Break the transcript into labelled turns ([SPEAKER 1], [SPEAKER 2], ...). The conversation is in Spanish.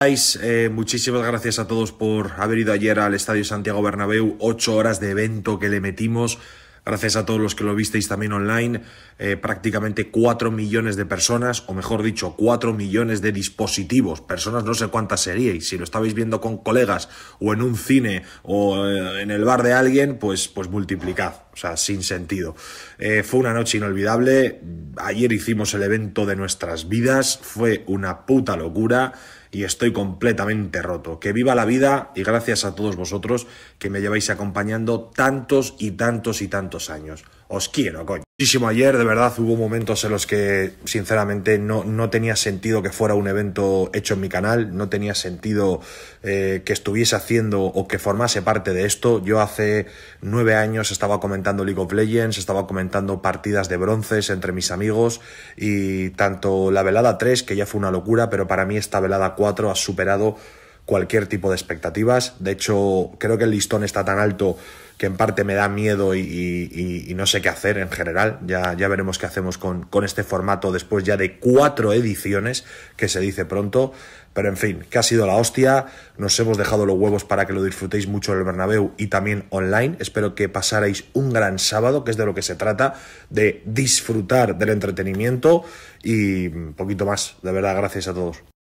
[SPEAKER 1] Eh, muchísimas gracias a todos por haber ido ayer al Estadio Santiago Bernabéu, ocho horas de evento que le metimos. Gracias a todos los que lo visteis también online, eh, prácticamente cuatro millones de personas, o mejor dicho, cuatro millones de dispositivos. Personas no sé cuántas seríais. Si lo estabais viendo con colegas, o en un cine, o eh, en el bar de alguien, pues, pues multiplicad. O sea, sin sentido. Eh, fue una noche inolvidable. Ayer hicimos el evento de nuestras vidas. Fue una puta locura y estoy completamente roto. Que viva la vida y gracias a todos vosotros que me lleváis acompañando tantos y tantos y tantos años. Os quiero, coño muchísimo ayer, de verdad, hubo momentos en los que sinceramente no, no, tenía sentido que fuera un evento hecho en mi canal, no tenía sentido eh, que estuviese haciendo o que formase parte de esto. Yo hace nueve años estaba comentando League of Legends, estaba comentando partidas de bronces entre mis amigos y tanto la velada 3, que ya fue una locura, pero para mí esta velada 4 ha superado cualquier tipo de expectativas. De hecho, creo que el listón está tan alto que en parte me da miedo y, no sé qué hacer en general. Ya, ya veremos qué hacemos con, con, este formato después ya de cuatro ediciones, que se dice pronto. Pero en fin, que ha sido la hostia. Nos hemos dejado los huevos para que lo disfrutéis mucho en el Bernabéu y también online. Espero que pasaréis un gran sábado, que es de lo que se trata, de disfrutar del entretenimiento y mm, poquito más. De verdad, gracias a todos.